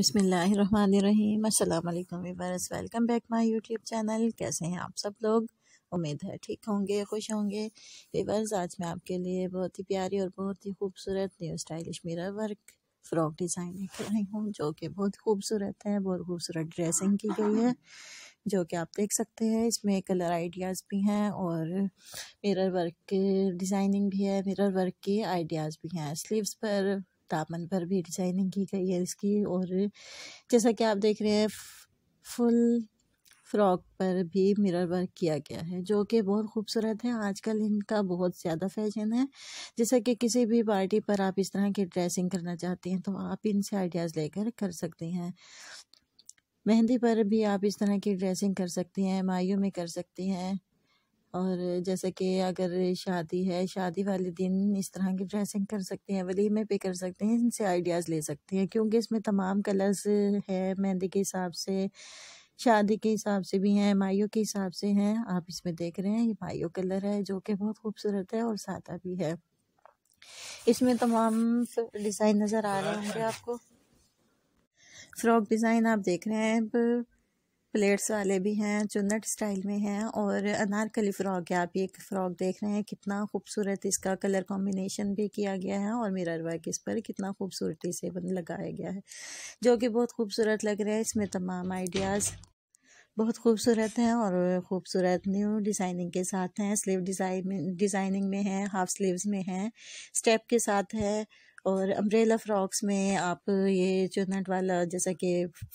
अस्सलाम अल्लाम viewers welcome back my YouTube channel कैसे हैं आप सब लोग उम्मीद है ठीक होंगे खुश होंगे वीबर्स आज मैं आपके लिए बहुत ही प्यारी और बहुत ही खूबसूरत new stylish mirror work frock design लेकर रही हूँ जो कि बहुत खूबसूरत है बहुत खूबसूरत ड्रेसिंग की गई है जो कि आप देख सकते हैं इसमें कलर आइडियाज़ भी हैं और मिरर वर्क डिज़ाइनिंग भी है मिरर वर्क के आइडियाज़ भी हैं स्लीव्स पर दामन पर भी डिजाइनिंग की गई है इसकी और जैसा कि आप देख रहे हैं फुल फ्रॉक पर भी मिरर वर्क किया गया है जो कि बहुत खूबसूरत है आजकल इनका बहुत ज़्यादा फैशन है जैसा कि किसी भी पार्टी पर आप इस तरह की ड्रेसिंग करना चाहती हैं तो आप इनसे आइडियाज़ लेकर कर सकती हैं मेहंदी पर भी आप इस तरह की ड्रेसिंग कर सकती हैं मायू में कर सकती हैं और जैसे कि अगर शादी है शादी वाले दिन इस तरह की ड्रेसिंग कर सकते हैं वलीमे पे कर सकते हैं इनसे आइडियाज़ ले सकते हैं क्योंकि इसमें तमाम कलर्स है मेहंदी के हिसाब से शादी के हिसाब से भी हैं माइयो के हिसाब से हैं आप इसमें देख रहे हैं ये मायो कलर है जो कि बहुत खूबसूरत है और सादा भी है इसमें तमाम डिज़ाइन नज़र आ रहे होंगे आपको फ्रॉक डिज़ाइन आप देख रहे हैं प्लेट्स वाले भी हैं चुनट स्टाइल में हैं और अनारकली फ़्रॉक है आप एक फ़्रॉक देख रहे हैं कितना खूबसूरत इसका कलर कॉम्बिनेशन भी किया गया है और मिरर वर्क इस पर कितना खूबसूरती से लगाया गया है जो कि बहुत खूबसूरत लग रहा है इसमें तमाम आइडियाज़ बहुत खूबसूरत हैं और खूबसूरत न्यू डिज़ाइनिंग के साथ हैं स्लीव डिज़ाइन डिज़ाइनिंग में हैं हाफ स्लीव्स में हैं स्टेप के साथ है और अम्ब्रेला फ़्रॉक्स में आप ये चुनट वाला जैसा कि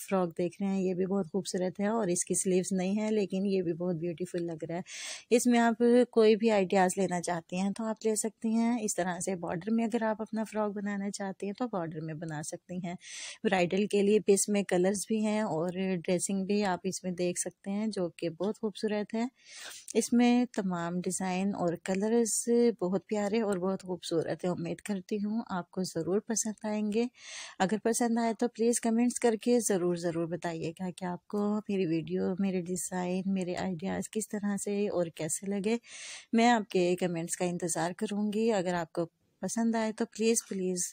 फ़्रॉक देख रहे हैं ये भी बहुत खूबसूरत है और इसकी स्लीव्स नहीं है लेकिन ये भी बहुत ब्यूटीफुल लग रहा है इसमें आप कोई भी आइडियाज़ लेना चाहती हैं तो आप ले सकती हैं इस तरह से बॉर्डर में अगर आप अपना फ़्रॉक बनाना चाहती हैं तो बॉर्डर में बना सकती हैं ब्राइडल के लिए भी इसमें कलर्स भी हैं और ड्रेसिंग भी आप इसमें देख सकते हैं जो कि बहुत खूबसूरत है इसमें तमाम डिज़ाइन और कलर्स बहुत प्यारे और बहुत खूबसूरत है उम्मीद करती हूँ आप आपको ज़रूर पसंद आएंगे अगर पसंद आए तो प्लीज़ कमेंट्स करके ज़रूर ज़रूर बताइएगा कि आपको मेरी वीडियो मेरे डिज़ाइन मेरे आइडियाज़ किस तरह से और कैसे लगे मैं आपके कमेंट्स का इंतज़ार करूँगी अगर आपको पसंद आए तो प्लीज़ प्लीज़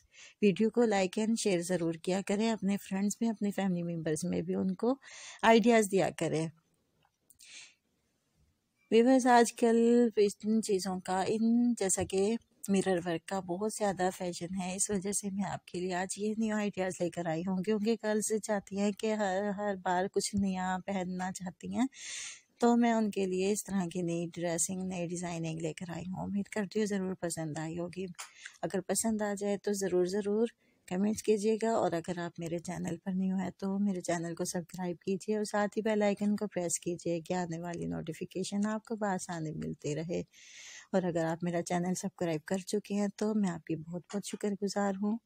वीडियो को लाइक एंड शेयर ज़रूर किया करें अपने फ्रेंड्स में अपने फैमिली मेम्बर्स में भी उनको आइडियाज़ दिया करें विवर्स आजकल इन चीज़ों का इन जैसा कि मिरर वर्क का बहुत ज़्यादा फैशन है इस वजह से मैं आपके लिए आज ये न्यू आइडियाज़ लेकर आई हूँ क्योंकि गर्ल्स चाहती हैं कि हर हर बार कुछ नया पहनना चाहती हैं तो मैं उनके लिए इस तरह की नई ड्रेसिंग नई डिज़ाइनिंग लेकर आई हूँ उम्मीद करती हूँ ज़रूर पसंद आई होगी अगर पसंद आ जाए तो ज़रूर ज़रूर कमेंट्स कीजिएगा और अगर आप मेरे चैनल पर न्यू है तो मेरे चैनल को सब्सक्राइब कीजिए और साथ ही बेल आइकन को प्रेस कीजिए कि आने वाली नोटिफिकेशन आपको बसानी मिलती रहे और अगर आप मेरा चैनल सब्सक्राइब कर चुके हैं तो मैं आपकी बहुत बहुत शुक्रगुजार हूँ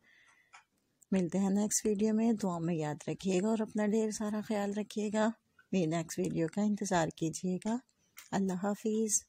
मिलते हैं नेक्स्ट वीडियो में दुआ में याद रखिएगा और अपना ढेर सारा ख्याल रखिएगा मेरी नेक्स्ट वीडियो का इंतज़ार कीजिएगा अल्लाह हाफिज़